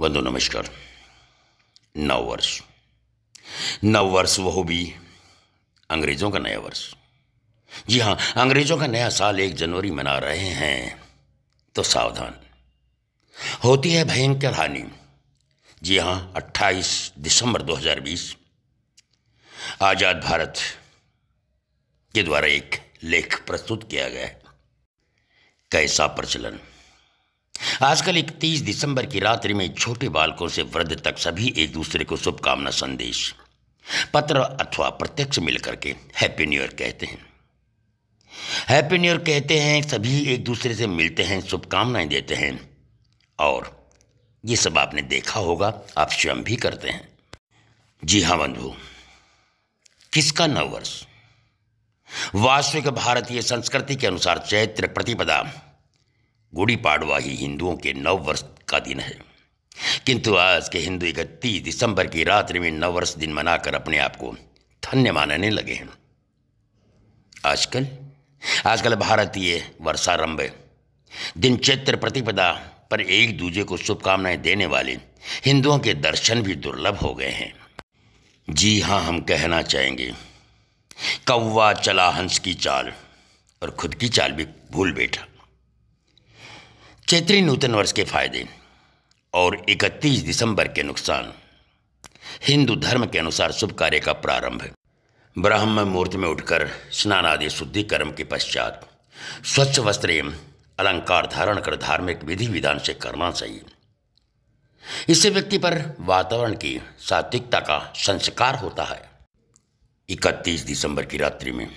बंधु नमस्कार नव वर्ष नव वर्ष वह भी अंग्रेज़ों का नया वर्ष जी हाँ अंग्रेज़ों का नया साल एक जनवरी मना रहे हैं तो सावधान होती है भयंकर हानि जी हाँ 28 दिसंबर 2020 आज़ाद भारत के द्वारा एक लेख प्रस्तुत किया गया है कैसा प्रचलन आजकल 31 दिसंबर की रात्रि में छोटे बालकों से वृद्ध तक सभी एक दूसरे को शुभकामना संदेश पत्र अथवा प्रत्यक्ष मिलकर के हैप्पी न्यू ईयर कहते हैं हैप्पी न्यू ईयर कहते हैं सभी एक दूसरे से मिलते हैं शुभकामनाएं देते हैं और ये सब आपने देखा होगा आप स्वयं भी करते हैं जी हाँ बंधु किसका नववर्ष वास्तविक भारतीय संस्कृति के अनुसार चैत्र प्रतिपदा गुड़ी पाड़वा ही हिंदुओं के नव वर्ष का दिन है किंतु आज के हिंदू इकतीस दिसंबर की रात्रि में नववर्ष दिन मनाकर अपने आप को धन्य मानने लगे हैं आजकल आजकल भारतीय वर्षारंभ दिन चैत्र प्रतिपदा पर एक दूजे को शुभकामनाएं देने वाले हिंदुओं के दर्शन भी दुर्लभ हो गए हैं जी हाँ हम कहना चाहेंगे कौवा चला हंस की चाल और खुद की चाल भी भूल बैठा चैत्री नूतन वर्ष के फायदे और 31 दिसंबर के नुकसान हिंदू धर्म के अनुसार शुभ कार्य का प्रारंभ ब्राह्म मुहूर्त में उठकर स्नान आदि शुद्धिकर्म के पश्चात स्वच्छ वस्त्र अलंकार धारण कर धार्मिक विधि विधान से करना चाहिए इससे व्यक्ति पर वातावरण की सात्विकता का संस्कार होता है 31 दिसंबर की रात्रि में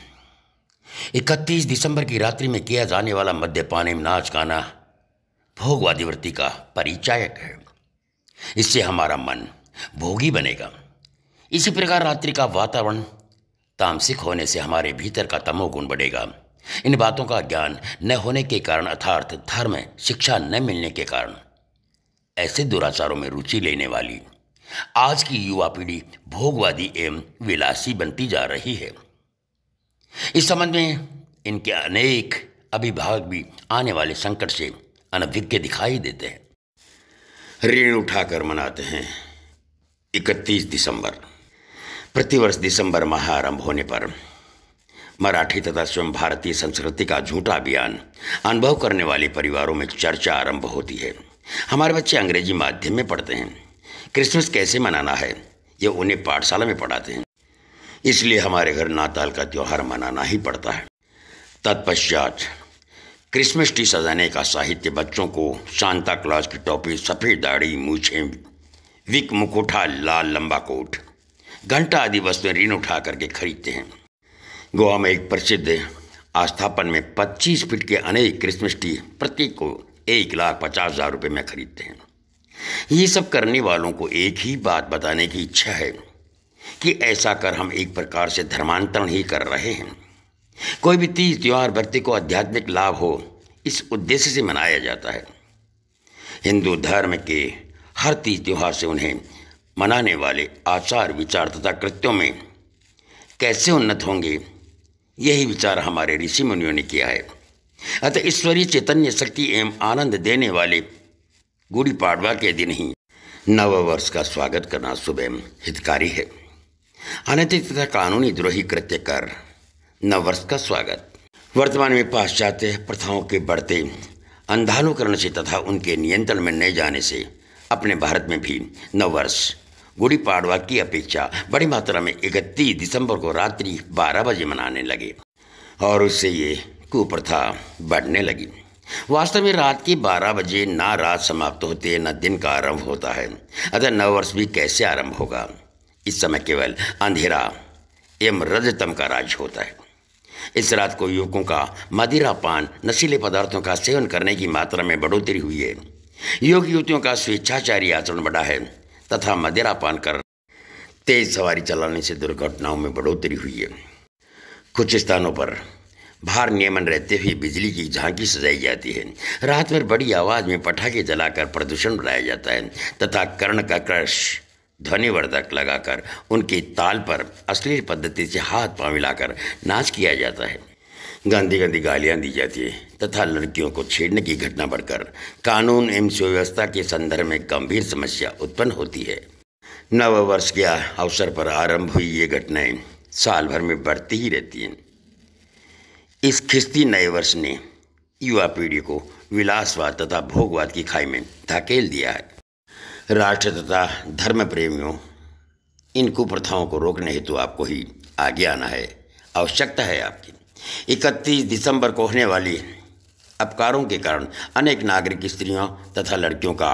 31 दिसंबर की रात्रि में किया जाने वाला मद्यपान एवं नाच गाना भोगवादी वृत्ति का परिचायक है इससे हमारा मन भोगी बनेगा इसी प्रकार रात्रि का वातावरण तामसिक होने से हमारे भीतर का तमोगुण बढ़ेगा इन बातों का ज्ञान न होने के कारण अर्थार्थ धर्म शिक्षा न मिलने के कारण ऐसे दुराचारों में रुचि लेने वाली आज की युवा पीढ़ी भोगवादी एवं विलासी बनती जा रही है इस संबंध में इनके अनेक अभिभावक भी आने वाले संकट से अनभिज्ञ दिखाई देते हैं ऋण उठाकर मनाते हैं 31 दिसंबर प्रतिवर्ष दिसंबर माह आरंभ होने पर मराठी तथा स्वयं भारतीय संस्कृति का झूठा अभियान अनुभव करने वाले परिवारों में चर्चा आरंभ होती है हमारे बच्चे अंग्रेजी माध्यम में पढ़ते हैं क्रिसमस कैसे मनाना है ये उन्हें पाठशाला में पढ़ाते हैं इसलिए हमारे घर नाताल का त्यौहार मनाना ही पड़ता है तत्पश्चात क्रिसमस ट्री सजाने का साहित्य बच्चों को शांता क्लास की टॉपी सफ़ेद दाढ़ी मूछे विक मुकुठा लाल लंबा कोट घंटा आदि वस्तुएं ऋण उठा करके खरीदते हैं गोवा में एक प्रसिद्ध आस्थापन में 25 फीट के अनेक क्रिसमस ट्री प्रत्येक को एक लाख पचास हज़ार रुपये में खरीदते हैं ये सब करने वालों को एक ही बात बताने की इच्छा है कि ऐसा कर हम एक प्रकार से धर्मांतरण ही कर रहे हैं कोई भी तीज त्यौहार व्यक्ति को आध्यात्मिक लाभ हो इस उद्देश्य से मनाया जाता है हिंदू धर्म के हर तीज त्यौहार से उन्हें मनाने वाले आचार विचार तथा कृत्यों में कैसे उन्नत होंगे यही विचार हमारे ऋषि मुनियों ने किया है अतः ईश्वरीय चैतन्य शक्ति एवं आनंद देने वाले गुड़ी पाड़वा के दिन ही नववर्ष का स्वागत करना सुबह हितकारी है अनैतिक तथा कानूनी द्रोही कृत्य कर नववर्ष का स्वागत वर्तमान में पाश्चात्य प्रथाओं के बढ़ते अंधानुकरण से तथा उनके नियंत्रण में न जाने से अपने भारत में भी नववर्ष गुड़ी पाड़वा की अपेक्षा बड़ी मात्रा में इकतीस दिसंबर को रात्रि बारह बजे मनाने लगे और उससे ये कुप्रथा बढ़ने लगी वास्तव में रात के बारह बजे ना रात समाप्त होते न ना दिन का आरंभ होता है अतः नववर्ष भी कैसे आरंभ होगा इस समय केवल अंधेरा एवं रजतम का राज होता है इस रात को युवकों का मदिरा पान नशीले पदार्थों का सेवन करने की मात्रा में बढ़ोतरी हुई है युवक युवतियों का स्वेच्छाचारी आचरण बढ़ा है तथा मदिरा पान कर तेज सवारी चलाने से दुर्घटनाओं में बढ़ोतरी हुई है कुछ स्थानों पर भार नियमन रहते हुए बिजली की झांकी सजाई जाती है रात भर बड़ी आवाज़ में पटाखे जलाकर प्रदूषण बढ़ाया जाता है तथा कर्ण का क्रश ध्वनिवर्धक लगाकर उनकी ताल पर अश्लील पद्धति से हाथ पाँव मिलाकर नाच किया जाता है गंदी गंदी गालियां दी जाती है तथा लड़कियों को छेड़ने की घटना बढ़कर कानून एवं सुव्यवस्था के संदर्भ में गंभीर समस्या उत्पन्न होती है नव वर्ष के अवसर पर आरंभ हुई ये घटनाएं साल भर में बढ़ती ही रहती हैं इस खिस्ती नए वर्ष ने युवा पीढ़ी को विलासवाद तथा भोगवाद की खाई में धकेल दिया है राष्ट्र तथा धर्म प्रेमियों इन कुप्रथाओं को रोकने हेतु आपको ही आगे आना है आवश्यकता है आपकी इकतीस दिसंबर को होने वाली अपकारों के कारण अनेक नागरिक स्त्रियों तथा लड़कियों का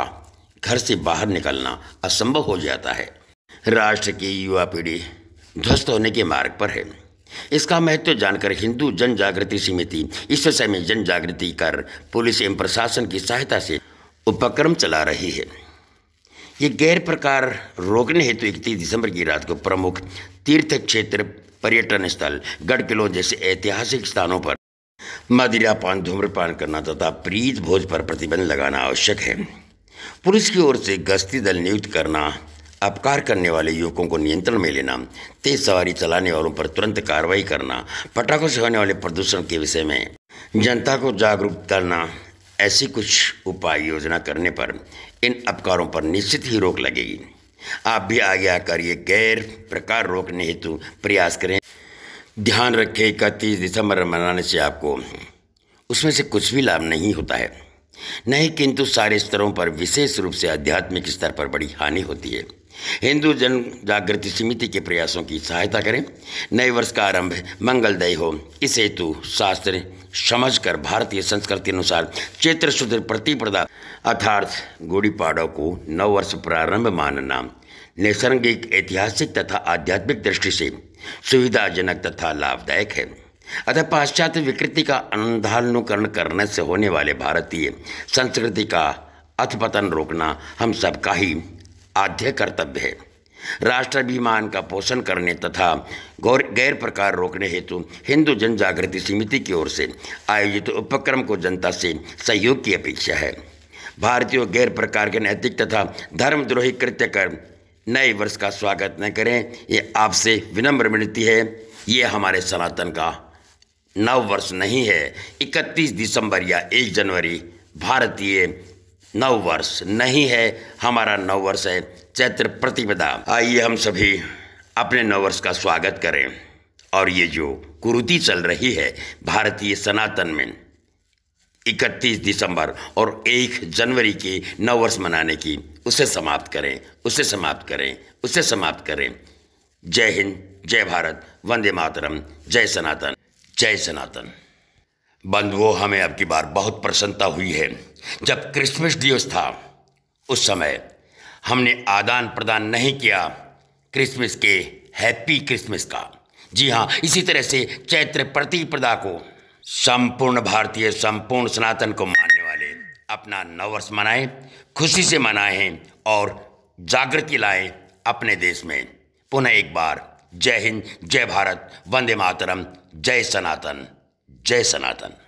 घर से बाहर निकलना असंभव हो जाता है राष्ट्र की युवा पीढ़ी ध्वस्त होने के मार्ग पर है इसका महत्व जानकर हिंदू जन जागृति समिति इस समय जन जागृति कर पुलिस एवं प्रशासन की सहायता से उपक्रम चला रही है ये गैर प्रकार रोकने हेतु इकतीस दिसंबर की रात को प्रमुख तीर्थ क्षेत्र पर्यटन स्थल गढ़ किलों जैसे ऐतिहासिक स्थानों पर पान धूम्रपान करना तथा प्रीत भोज पर प्रतिबंध लगाना आवश्यक है पुलिस की ओर से गश्ती दल नियुक्त करना अपकार करने वाले युवकों को नियंत्रण में लेना तेज सवारी चलाने वालों पर तुरंत कार्रवाई करना पटाखों से होने वाले प्रदूषण के विषय में जनता को जागरूक करना ऐसी कुछ उपाय योजना करने पर इन अपकारों पर निश्चित ही रोक लगेगी आप भी ये गैर प्रकार रोकने हेतु प्रयास करें ध्यान रखें इकतीस दिसंबर मनाने से आपको उसमें से कुछ भी लाभ नहीं होता है नहीं किंतु सारे स्तरों पर विशेष रूप से आध्यात्मिक स्तर पर बड़ी हानि होती है हिंदू जन जागृति समिति के प्रयासों की सहायता करें नए वर्ष का आरंभ मंगलदायी हो इस हेतु शास्त्र समझकर भारतीय संस्कृति अनुसार चैत्र शुद्ध प्रतिपदा अर्थार्थ गुड़ी पाड़व को नव वर्ष प्रारंभ मानना नैसर्गिक ऐतिहासिक तथा आध्यात्मिक दृष्टि से सुविधाजनक तथा लाभदायक है अतः पाश्चात्य विकृति का अनुधानुकरण करने से होने वाले भारतीय संस्कृति का अथपतन रोकना हम सबका ही आद्य कर्तव्य है राष्ट्राभिमान का पोषण करने तथा गैर प्रकार रोकने हेतु हिंदू जन जागृति समिति की ओर से आयोजित उपक्रम को जनता से सहयोग की अपेक्षा है भारतीय गैर प्रकार के नैतिक तथा धर्मद्रोही कृत्य कर नए वर्ष का स्वागत न करें ये आपसे विनम्र विनती है ये हमारे सनातन का नव वर्ष नहीं है इकतीस दिसंबर या एक जनवरी भारतीय नव वर्ष नहीं है हमारा नव वर्ष है चैत्र प्रतिपदा आइए हम सभी अपने नव वर्ष का स्वागत करें और ये जो कुरुति चल रही है भारतीय सनातन में 31 दिसंबर और 1 जनवरी के नव वर्ष मनाने की उसे समाप्त करें उसे समाप्त करें उसे समाप्त करें जय हिंद जय भारत वंदे मातरम जय सनातन जय सनातन बंधुओं हमें अब की बार बहुत प्रसन्नता हुई है जब क्रिसमस दिवस था उस समय हमने आदान प्रदान नहीं किया क्रिसमस के हैप्पी क्रिसमस का जी हाँ इसी तरह से चैत्र प्रतिप्रदा को संपूर्ण भारतीय संपूर्ण सनातन को मानने वाले अपना नववर्ष मनाएं खुशी से मनाएं और जागृति लाएं अपने देश में पुनः एक बार जय हिंद जय भारत वंदे मातरम जय सनातन जय सनातन